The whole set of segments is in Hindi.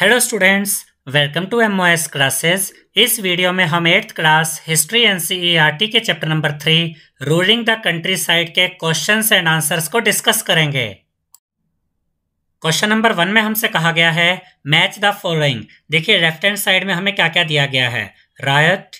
Hello students welcome to M S classes इस वीडियो में हम eighth class history N C के chapter number three ruling the countryside के क्वेश्चन एंड आंसर्स को डिस्कस करेंगे क्वेश्चन नंबर वन में हमसे कहा गया है मैच द फॉलोइंग देखिए लेफ्ट हैंड साइड में हमें क्या क्या दिया गया है रायट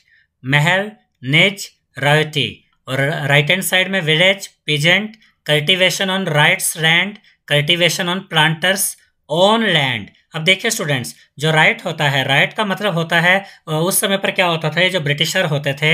महल नेज रायटी और राइट हैंड साइड में village peasant cultivation on ryots land cultivation on planters own land अब देखिए स्टूडेंट्स जो राइट होता है राइट का मतलब होता है उस समय पर क्या होता था ये जो ब्रिटिशर होते थे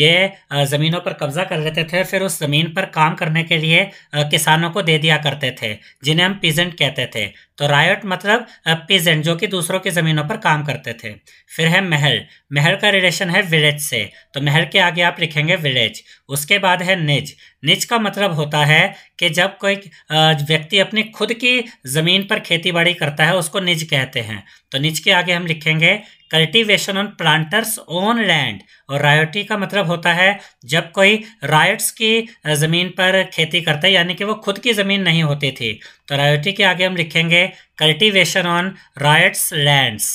ये ज़मीनों पर कब्ज़ा कर लेते थे फिर उस ज़मीन पर काम करने के लिए किसानों को दे दिया करते थे जिन्हें हम पीजेंट कहते थे तो रायट मतलब पीजेंट जो कि दूसरों की ज़मीनों पर काम करते थे फिर है महल महल का रिलेशन है विलेज से तो महल के आगे आप लिखेंगे विलेज उसके बाद है निज निज का मतलब होता है कि जब कोई व्यक्ति अपनी खुद की ज़मीन पर खेती बाड़ी करता है उसको निज कहते हैं तो नीचे के आगे हम लिखेंगे cultivation on planters own land और रायोटी का मतलब होता है जब कोई रायट्स की ज़मीन पर खेती करता है यानी कि वो खुद की ज़मीन नहीं होती थी तो रायोटी के आगे हम लिखेंगे कल्टीवेशन ऑन रायट्स लैंड्स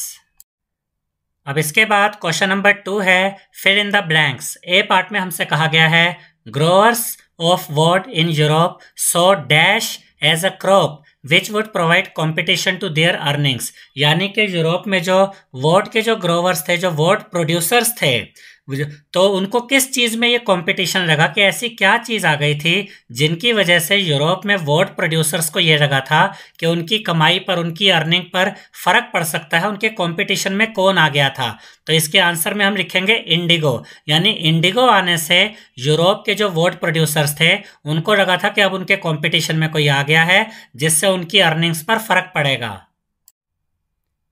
अब इसके बाद क्वेश्चन नंबर टू है fill in the blanks A part में हमसे कहा गया है growers of woad in Europe saw dash as a crop which would provide competition to their earnings यानी कि यूरोप में जो वॉट के जो ग्रोवर्स थे जो वॉट प्रोड्यूसर्स थे तो उनको किस चीज़ में ये कंपटीशन लगा कि ऐसी क्या चीज़ आ गई थी जिनकी वजह से यूरोप में वोट प्रोड्यूसर्स को ये लगा था कि उनकी कमाई पर उनकी अर्निंग पर फ़र्क पड़ सकता है उनके कंपटीशन में कौन आ गया था तो इसके आंसर में हम लिखेंगे इंडिगो यानी इंडिगो आने से यूरोप के जो वोट प्रोड्यूसर्स थे उनको लगा था कि अब उनके कॉम्पिटिशन में कोई आ गया है जिससे उनकी अर्निंग्स पर फ़र्क पड़ेगा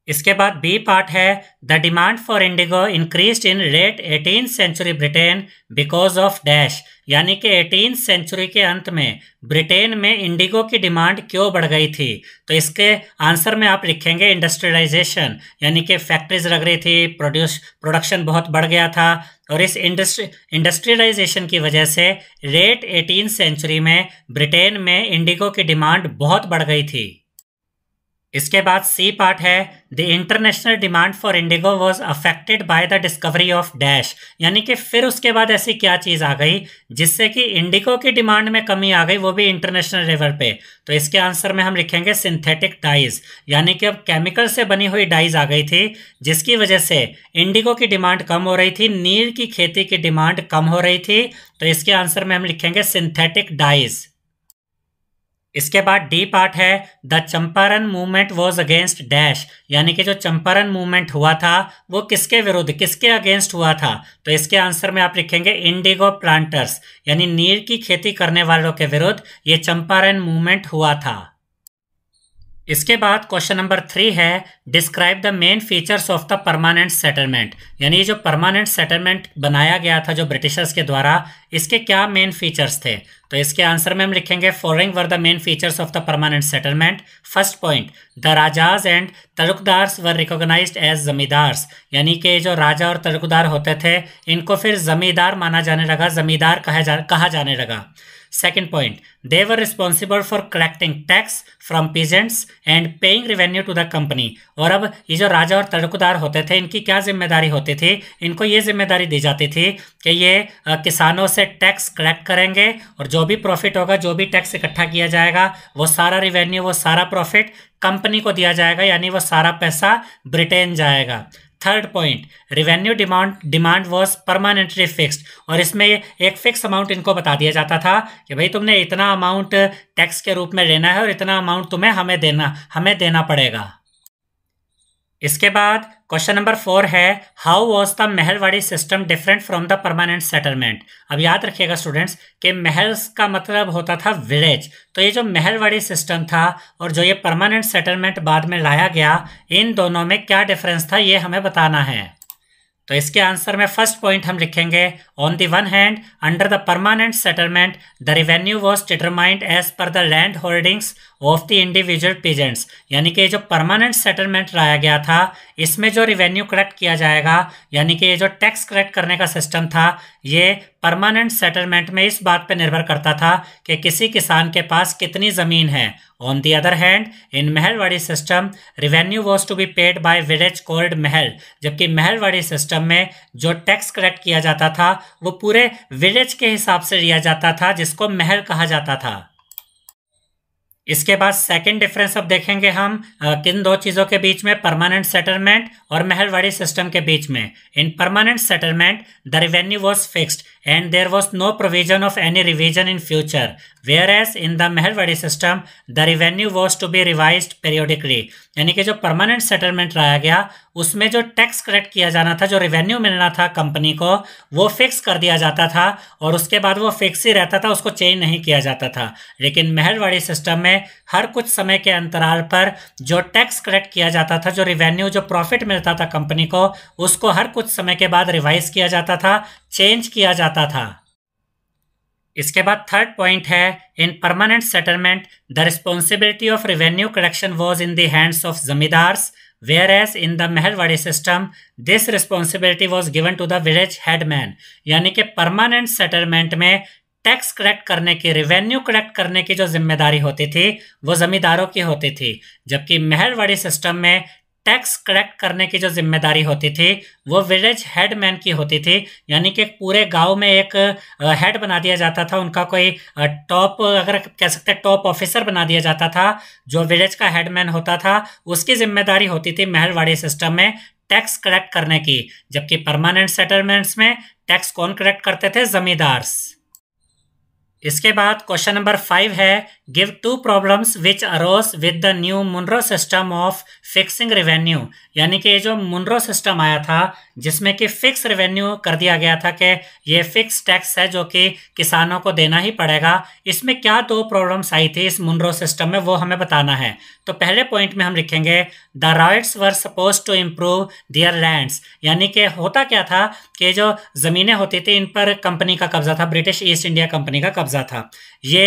इसके बाद बी पार्ट है the demand for indigo increase in late eighteen century Britain because of dash यानी कि एटीन सेंचुरी के अंत में ब्रिटेन में इंडिगो की डिमांड क्यों बढ़ गई थी तो इसके आंसर में आप लिखेंगे इंडस्ट्रियलाइजेशन यानी कि फैक्ट्रीज लग रही थी प्रोड्यूस प्रोडक्शन बहुत बढ़ गया था और इस इंडस्ट्री इंडस्ट्रियलाइजेशन की वजह से रेट एटीन सेंचुरी में ब्रिटेन में इंडिगो की डिमांड बहुत बढ़ गई थी इसके बाद सी पार्ट है the international demand for indigo was affected by the discovery of dash यानी कि फिर उसके बाद ऐसी क्या चीज़ आ गई जिससे कि इंडिगो की डिमांड में कमी आ गई वो भी इंटरनेशनल लेवल पे तो इसके आंसर में हम लिखेंगे सिंथेटिक डाइज यानी कि अब केमिकल से बनी हुई डाइज आ गई थी जिसकी वजह से इंडिगो की डिमांड कम हो रही थी नील की खेती की डिमांड कम हो रही थी तो इसके आंसर में हम लिखेंगे सिंथेटिक डाइज इसके बाद डी पार्ट है the Champaran movement was against dash यानी कि जो चंपारण मूवमेंट हुआ था वो किसके विरुद्ध किसके अगेंस्ट हुआ था तो इसके आंसर में आप लिखेंगे इंडिगो प्लांटर्स यानी नील की खेती करने वालों के विरुद्ध ये चंपारण मूवमेंट हुआ था इसके बाद क्वेश्चन नंबर थ्री है describe the main features of the permanent settlement यानी जो परमानेंट सेटलमेंट बनाया गया था जो ब्रिटिशर्स के द्वारा इसके क्या मेन फीचर्स थे तो इसके आंसर में हम लिखेंगे following were the main features of the permanent settlement first point the rajas and talukdars were recognised as zamindars यानी कि जो राजा और तलुकदार होते थे इनको फिर जमींदार माना जाने लगा जमींदार कहा जाने लगा Second point, they were responsible for collecting tax from peasants and paying revenue to the company. और अब ये जो राजा और तड़कुदार होते थे इनकी क्या जिम्मेदारी होती थी इनको ये जिम्मेदारी दी जाती थी कि ये किसानों से टैक्स कलेक्ट करेंगे और जो भी प्रॉफिट होगा जो भी टैक्स इकट्ठा किया जाएगा वो सारा रिवेन्यू वो सारा प्रॉफिट कंपनी को दिया जाएगा यानी वो सारा पैसा ब्रिटेन जाएगा third point revenue demand demand was permanently fixed और इसमें एक फिक्स अमाउंट इनको बता दिया जाता था कि भाई तुमने इतना अमाउंट टैक्स के रूप में लेना है और इतना अमाउंट तुम्हें हमें देना हमें देना पड़ेगा इसके बाद क्वेश्चन नंबर फोर है how was the Mahalwari system different from the permanent settlement अब याद रखिएगा स्टूडेंट्स कि महल का मतलब होता था विलेज तो ये जो महलवाड़ी सिस्टम था और जो ये परमानेंट सेटलमेंट बाद में लाया गया इन दोनों में क्या डिफरेंस था ये हमें बताना है तो इसके आंसर में फर्स्ट पॉइंट हम लिखेंगे On the one hand, under the permanent settlement, the revenue was determined as per the land holdings of the individual peasants. यानी कि ये जो permanent settlement लाया गया था इसमें जो revenue collect किया जाएगा यानी कि ये जो tax collect करने का system था ये permanent settlement में इस बात पर निर्भर करता था कि किसी किसान के पास कितनी ज़मीन है On the other hand, in Mahalwari system, revenue was to be paid by village called महल जबकि महलवाड़ी system में जो tax collect किया जाता था वो पूरे विलेज के हिसाब से लिया जाता था जिसको महल कहा जाता था इसके बाद सेकंड डिफरेंस अब देखेंगे हम आ, किन दो चीज़ों के बीच में परमानेंट सेटलमेंट और महलवाड़ी सिस्टम के बीच में in permanent settlement the revenue was fixed and there was no provision of any revision in future, whereas in the Mehelwadi system, the revenue was to be revised periodically. यानी कि जो परमानेंट सेटलमेंट लाया गया उसमें जो टैक्स कलेक्ट किया जाना था जो रेवेन्यू मिलना था कंपनी को वो फिक्स कर दिया जाता था और उसके बाद वो फिक्स ही रहता था उसको चेंज नहीं किया जाता था लेकिन महलवाड़ी सिस्टम में हर कुछ समय के अंतराल पर जो टैक्स कलेक्ट किया जाता था जो रेवेन्यू जो प्रॉफिट मिलता था कंपनी को उसको हर कुछ समय के बाद रिवाइज किया जाता था चेंज किया जाता था इसके बाद थर्ड पॉइंट है in permanent settlement the responsibility of revenue collection was in hands of zamindars whereas in the Mahalwari system this responsibility was given to the village headman यानी कि परमानेंट सेटलमेंट में टैक्स कलेक्ट करने की रेवेन्यू कलेक्ट करने की जो जिम्मेदारी होती थी वो जमींदारों की होती थी जबकि महलवाड़ी सिस्टम में टैक्स कलेक्ट करने की जो जिम्मेदारी होती थी वो विलेज हेडमैन की होती थी यानी कि पूरे गांव में एक हेड बना दिया जाता था उनका कोई टॉप अगर कह सकते हैं टॉप ऑफिसर बना दिया जाता था जो विलेज का हेडमैन होता था उसकी जिम्मेदारी होती थी महलवाड़ी सिस्टम में टैक्स कलेक्ट करने की जबकि परमानेंट सेटलमेंट्स में टैक्स कौन कलेक्ट करते थे जमींदार्स इसके बाद क्वेश्चन नंबर फाइव है give two problems which arose with the new Munro system of fixing revenue यानी कि ये जो मुनरो सिस्टम आया था जिसमें कि फिक्स रेवेन्यू कर दिया गया था कि ये फिक्स टैक्स है जो कि किसानों को देना ही पड़ेगा इसमें क्या दो प्रॉब्लम्स आई थी इस मुनरो सिस्टम में वो हमें बताना है तो पहले पॉइंट में हम लिखेंगे the ryots were suppose to improve their lands यानी कि होता क्या था कि जो ज़मीनें होती थी इन पर कंपनी का कब्ज़ा था ब्रिटिश ईस्ट इंडिया कंपनी का कब्ज़ा था ये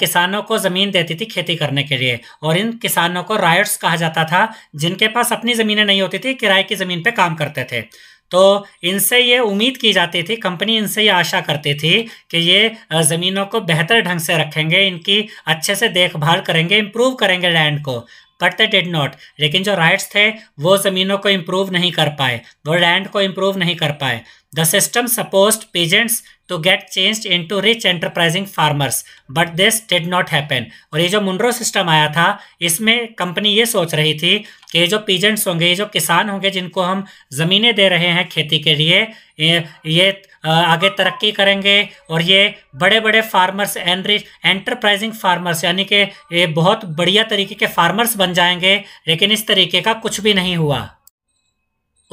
किसानों को ज़मीन देती थी खेती करने के लिए और इन किसानों को रायट्स कहा जाता था जिनके पास अपनी ज़मीनें नहीं होती थी किराए की ज़मीन पर काम करते थे तो इनसे ये उम्मीद की जाती थी कंपनी इनसे ये आशा करती थी कि ये ज़मीनों को बेहतर ढंग से रखेंगे इनकी अच्छे से देखभाल करेंगे इम्प्रूव करेंगे लैंड को बट दे डिड नॉट लेकिन जो राइट्स थे वो ज़मीनों को इम्प्रूव नहीं कर पाए वो लैंड को इम्प्रूव नहीं कर पाए the system supposed peasants to get change into rich enterprising farmers but this did not happen और ये जो मुंड्रो सिस्टम आया था इसमें कंपनी ये सोच रही थी कि ये जो पीजेंट्स होंगे ये जो किसान होंगे जिनको हम ज़मीनें दे रहे हैं खेती के लिए ये ये आगे तरक्की करेंगे और ये बड़े बड़े फार्मर्स एनरिच एंटरप्राइजिंग फार्मर्स यानी कि ये बहुत बढ़िया तरीके के फार्मर्स बन जाएंगे लेकिन इस तरीके का कुछ भी नहीं हुआ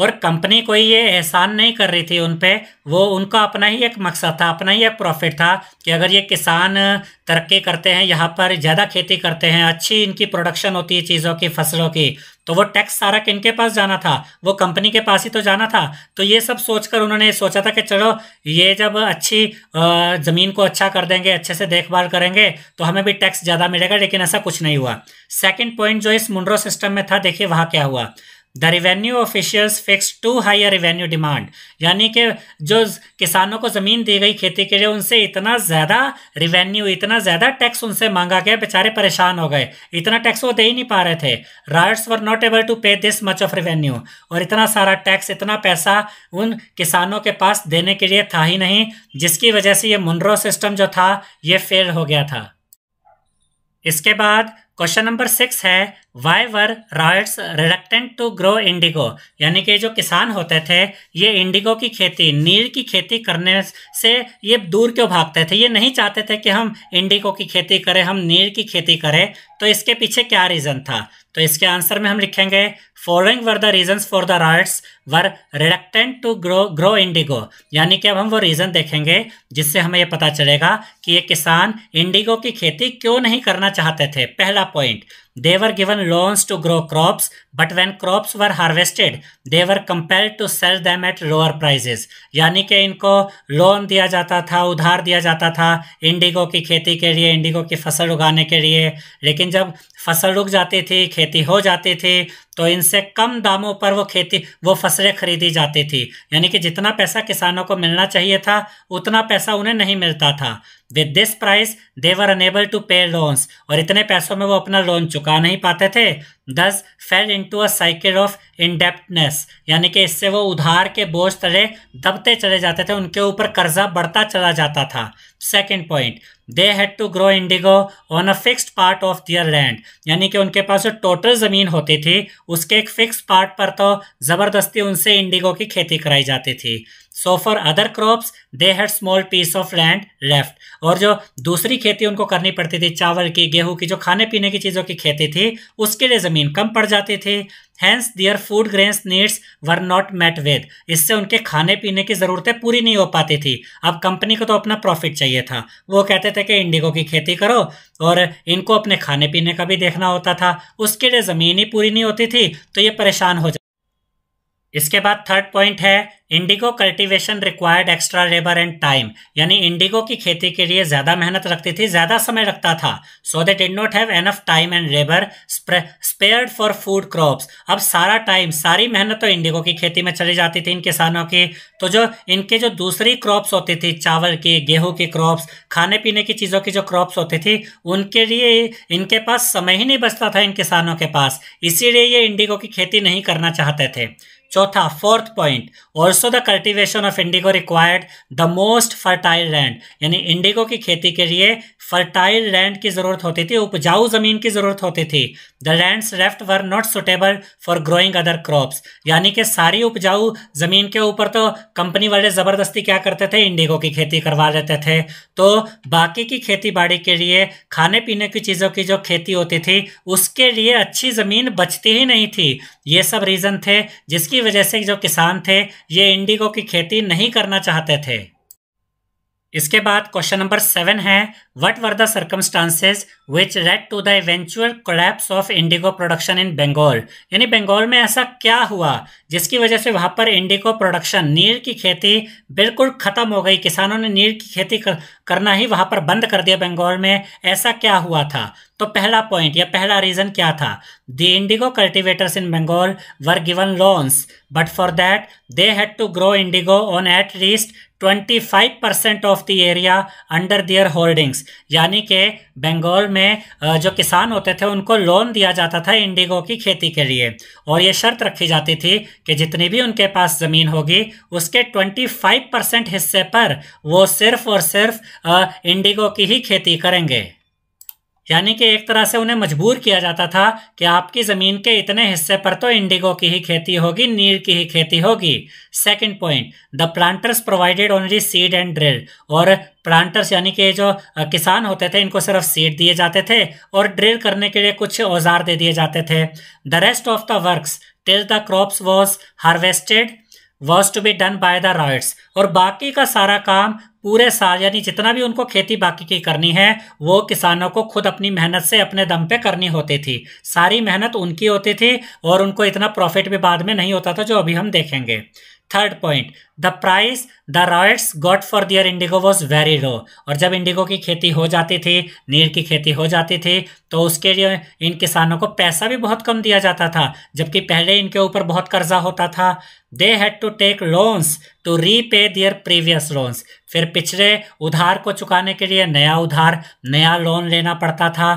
और कंपनी कोई ये एहसान नहीं कर रही थी उन पर वो उनका अपना ही एक मकसद था अपना ही एक प्रॉफिट था कि अगर ये किसान तरक्की करते हैं यहाँ पर ज़्यादा खेती करते हैं अच्छी इनकी प्रोडक्शन होती है चीज़ों की फसलों की तो वो टैक्स सारा किन के पास जाना था वो कंपनी के पास ही तो जाना था तो ये सब सोचकर उन्होंने सोचा था कि चलो ये जब अच्छी ज़मीन को अच्छा कर देंगे अच्छे से देखभाल करेंगे तो हमें भी टैक्स ज़्यादा मिलेगा लेकिन ऐसा कुछ नहीं हुआ सेकेंड पॉइंट जो इस मुंड्रो सिस्टम में था देखिए वहाँ क्या हुआ the revenue officials fix to higher revenue demand यानी कि जो किसानों को ज़मीन दी गई खेती के लिए उनसे इतना ज़्यादा रिवेन्यू इतना ज़्यादा टैक्स उनसे मांगा गया बेचारे परेशान हो गए इतना टैक्स वो दे ही नहीं पा रहे थे ryots were not able to pay this much of revenue और इतना सारा टैक्स इतना पैसा उन किसानों के पास देने के लिए था ही नहीं जिसकी वजह से ये मुनरो सिस्टम जो था ये फेल हो गया था इसके बाद क्वेश्चन नंबर सिक्स है why were ryots reluctant to grow indigo यानी कि जो किसान होते थे ये इंडिगो की खेती नील की खेती करने से ये दूर क्यों भागते थे ये नहीं चाहते थे कि हम इंडिगो की खेती करें हम नील की खेती करें तो इसके पीछे क्या रीज़न था तो इसके आंसर में हम लिखेंगे following were the reason for the ryots were reluctant to grow grow indigo यानी कि अब हम वो रीज़न देखेंगे जिससे हमें ये पता चलेगा कि ये किसान इंडिगो की खेती क्यों नहीं करना चाहते थे पहला point They were given loans to grow crops, but when crops were harvested, they were compelled to sell them at lower prices. यानी कि इनको लोन दिया जाता था उधार दिया जाता था इंडिगो की खेती के लिए इंडिगो की फसल उगाने के लिए लेकिन जब फसल उग जाती थी खेती हो जाती थी तो इनसे कम दामों पर वो खेती वो फसलें खरीदी जाती थी यानी कि जितना पैसा किसानों को मिलना चाहिए था उतना पैसा उन्हें नहीं मिलता था with this price they were unable to pay loans और इतने पैसों में वो अपना लोन चुका चुका नहीं पाते थे thus fell in a cycle of indebtedness यानी कि इससे वो उधार के बोझ तले दबते चले जाते थे उनके ऊपर कर्जा बढ़ता चला जाता था second point they had to grow indigo on a fixed part of their land यानी कि उनके पास जो टोटल ज़मीन होती थी उसके एक फिक्स पार्ट पर तो ज़बरदस्ती उनसे इंडिगो की खेती कराई जाती थी so for other crops they had small piece of land left और जो दूसरी खेती उनको करनी पड़ती थी चावल की गेहूं की जो खाने पीने की चीज़ों की खेती थी उसके लिए ज़मीन कम पड़ जाती थी hence their food grains needs were not met with इससे उनके खाने पीने की ज़रूरतें पूरी नहीं हो पाती थी अब कंपनी को तो अपना प्रॉफिट चाहिए था वो कहते थे कि इंडिगो की खेती करो और इनको अपने खाने पीने का भी देखना होता था उसके लिए ज़मीन ही पूरी नहीं होती थी तो ये परेशान हो जाती इसके बाद थर्ड पॉइंट है indigo cultivation required extra labour and time यानी इंडिगो की खेती के लिए ज़्यादा मेहनत रखती थी ज़्यादा समय लगता था so that did not have enough time and labour spared for food crops अब सारा टाइम सारी मेहनत तो इंडिगो की खेती में चली जाती थी इन किसानों की तो जो इनके जो दूसरी क्रॉप्स होती थी चावल की गेहूँ की क्रॉप्स खाने पीने की चीज़ों की जो क्रॉप्स होती थी उनके लिए इनके पास समय ही नहीं बचता था इन किसानों के पास इसीलिए ये इंडिगो की खेती नहीं करना चाहते थे चौथा fourth point also the cultivation of indigo required the most fertile land यानी इंडिगो की खेती के लिए फर्टाइल लैंड की ज़रूरत होती थी उपजाऊ ज़मीन की ज़रूरत होती थी the land left were not suitable for growing other crops यानी कि सारी उपजाऊ ज़मीन के ऊपर तो कंपनी वाले ज़बरदस्ती क्या करते थे इंडिगो की खेती करवा लेते थे तो बाकी की खेती बाड़ी के लिए खाने पीने की चीज़ों की जो खेती होती थी उसके लिए अच्छी ज़मीन बचती ही नहीं थी ये सब रीज़न थे जिसकी वजह से जो किसान थे ये इंडिगो की खेती नहीं करना चाहते थे इसके बाद क्वेश्चन नंबर सेवन है what were the circumstances which led to the eventual collapse of indigo production in Bengal यानी बंगाल में ऐसा क्या हुआ जिसकी वजह से वहां पर इंडिको प्रोडक्शन नीर की खेती बिल्कुल ख़त्म हो गई किसानों ने नीर की खेती कर, करना ही वहां पर बंद कर दिया बंगाल में ऐसा क्या हुआ था तो पहला पॉइंट या पहला रीज़न क्या था the indigo cultivators in Bengal were given loans but for that they had to grow indigo on at least 25 percent of the area under their holdings यानी कि बंगाल में जो किसान होते थे उनको लोन दिया जाता था इंडिगो की खेती के लिए और ये शर्त रखी जाती थी कि जितनी भी उनके पास ज़मीन होगी उसके 25 परसेंट हिस्से पर वो सिर्फ और सिर्फ इंडिगो की ही खेती करेंगे यानी कि एक तरह से उन्हें मजबूर किया जाता था कि आपकी ज़मीन के इतने हिस्से पर तो इंडिगो की ही खेती होगी नील की ही खेती होगी second point the planters provided only seed and drill और प्लांटर्स यानी कि जो किसान होते थे इनको सिर्फ सीड दिए जाते थे और ड्रिल करने के लिए कुछ औजार दे दिए जाते थे the rest of the works till the crops was harvested was to be done by the ryots और बाकी का सारा काम पूरे साल यानी जितना भी उनको खेती बाकी की करनी है वो किसानों को खुद अपनी मेहनत से अपने दम पे करनी होती थी सारी मेहनत उनकी होती थी और उनको इतना प्रॉफिट भी बाद में नहीं होता था जो अभी हम देखेंगे third point the price the ryots got for their indigo was very low और जब इंडिगो की खेती हो जाती थी नीर की खेती हो जाती थी तो उसके लिए इन किसानों को पैसा भी बहुत कम दिया जाता था जबकि पहले इनके ऊपर बहुत कर्जा होता था they had to take loans to repay their previous loans फिर पिछले उधार को चुकाने के लिए नया उधार नया लोन लेना पड़ता था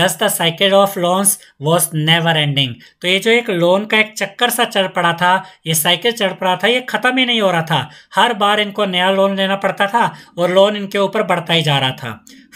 thus the cycle of loans was never ending तो ये जो एक लोन का एक चक्कर सा चल पड़ा था ये साइकिल चल पड़ा था ये ख़त्म ही नहीं हो रहा था हर बार इनको नया लोन लेना पड़ता था और लोन इनके ऊपर बढ़ता ही जा रहा था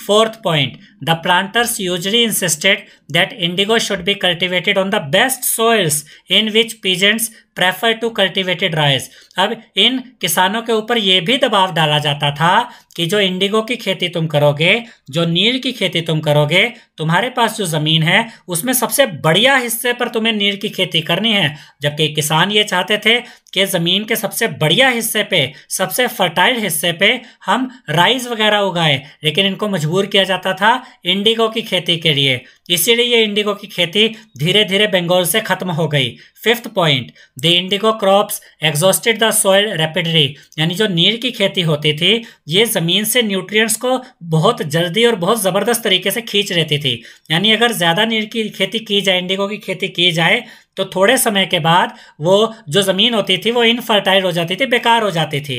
fourth point the planters usually insisted that indigo should be cultivated on the best soils in which peasants prefer to cultivated rice अब इन किसानों के ऊपर ये भी दबाव डाला जाता था कि जो इंडिगो की खेती तुम करोगे जो नील की खेती तुम करोगे तुम्हारे पास जो ज़मीन है उसमें सबसे बढ़िया हिस्से पर तुम्हें नील की खेती करनी है जबकि किसान ये चाहते थे कि ज़मीन के सबसे बढ़िया हिस्से पे सबसे फर्टाइल हिस्से पे हम राइस वगैरह उगाएं लेकिन इनको मजबूर किया जाता था इंडिगो की खेती के लिए इसीलिए ये इंडिगो की खेती धीरे धीरे बंगाल से खत्म हो गई fifth point the indigo crops exhausted the soil rapidly यानी जो नीर की खेती होती थी ये ज़मीन से न्यूट्रिएंट्स को बहुत जल्दी और बहुत ज़बरदस्त तरीके से खींच रहती थी यानी अगर ज़्यादा नीर की खेती की जाए इंडिगो की खेती की जाए तो थोड़े समय के बाद वो जो ज़मीन होती थी वो इनफर्टाइल हो जाती थी बेकार हो जाती थी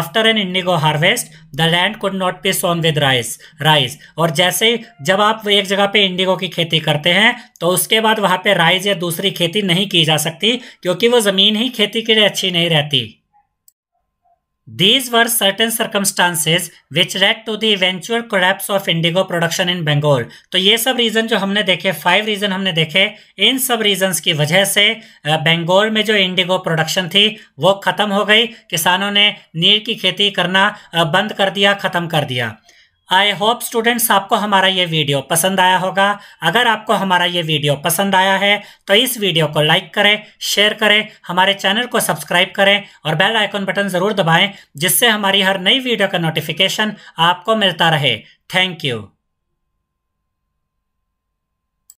after an indigo harvest the land could not be sown with rice rice और जैसे जब आप एक जगह पे इंडिगो की खेती करते हैं तो उसके बाद वहां पे राइस या दूसरी खेती नहीं की जा सकती क्योंकि वो ज़मीन ही खेती के लिए अच्छी नहीं रहती These were certain circumstances which led to the eventual collapse of indigo production in Bengal. तो ये सब रीजन जो हमने देखे फाइव रीजन हमने देखे इन सब रीजन की वजह से बेंगोल में जो इंडिगो प्रोडक्शन थी वो खत्म हो गई किसानों ने नीर की खेती करना बंद कर दिया खत्म कर दिया आई होप स्टूडेंट्स आपको हमारा ये वीडियो पसंद आया होगा अगर आपको हमारा ये वीडियो पसंद आया है तो इस वीडियो को लाइक करें शेयर करें हमारे चैनल को सब्सक्राइब करें और बेल आइकन बटन ज़रूर दबाएं जिससे हमारी हर नई वीडियो का नोटिफिकेशन आपको मिलता रहे थैंक यू